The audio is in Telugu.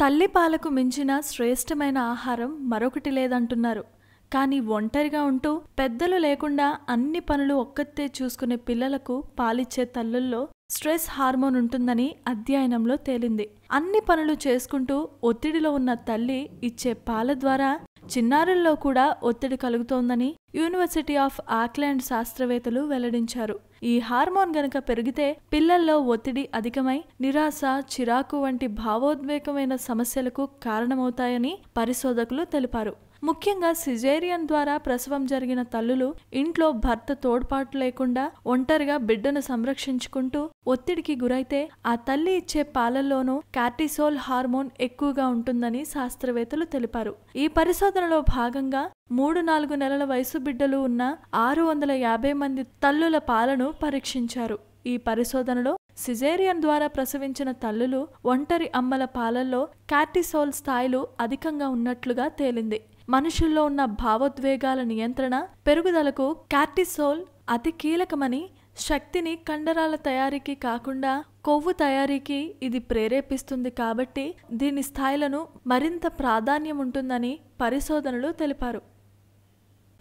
తల్లి పాలకు మించిన శ్రేష్టమైన ఆహారం మరొకటి లేదంటున్నారు కానీ ఒంటరిగా ఉంటూ పెద్దలు లేకుండా అన్ని పనులు ఒక్కతే చూసుకునే పిల్లలకు పాలిచ్చే తల్లుల్లో స్ట్రెస్ హార్మోన్ ఉంటుందని అధ్యయనంలో తేలింది అన్ని పనులు చేసుకుంటూ ఒత్తిడిలో ఉన్న తల్లి ఇచ్చే పాల ద్వారా చిన్నారుల్లో కూడా ఒత్తిడి కలుగుతోందని యూనివర్సిటీ ఆఫ్ ఆక్లాండ్ శాస్త్రవేత్తలు వెల్లడించారు ఈ హార్మోన్ గనక పెరిగితే పిల్లల్లో ఒత్తిడి అధికమై నిరాశ చిరాకు వంటి భావోద్వేగమైన సమస్యలకు కారణమవుతాయని పరిశోధకులు తెలిపారు ముఖ్యంగా సిజేరియన్ ద్వారా ప్రసవం జరిగిన తల్లులు ఇంట్లో భర్త తోడ్పాటు లేకుండా ఒంటరిగా బిడ్డను సంరక్షించుకుంటూ ఒత్తిడికి గురైతే ఆ తల్లి ఇచ్చే పాలల్లోనూ కార్టిసోల్ హార్మోన్ ఎక్కువగా ఉంటుందని శాస్త్రవేత్తలు తెలిపారు ఈ పరిశోధనలో భాగంగా మూడు నాలుగు నెలల వయసు బిడ్డలు ఉన్న ఆరు వందల యాభై మంది తల్లుల పాలను పరీక్షించారు ఈ పరిశోధనలో సిజేరియన్ ద్వారా ప్రసవించిన తల్లులు ఒంటరి అమ్మల పాలల్లో క్యాటిసోల్ స్థాయిలు అధికంగా ఉన్నట్లుగా తేలింది మనుషుల్లో ఉన్న భావోద్వేగాల నియంత్రణ పెరుగుదలకు కార్టిసోల్ అతి కీలకమని శక్తిని కండరాల తయారీకి కాకుండా కొవ్వు తయారీకి ఇది ప్రేరేపిస్తుంది కాబట్టి దీని స్థాయిలను మరింత ప్రాధాన్యం ఉంటుందని పరిశోధనలు తెలిపారు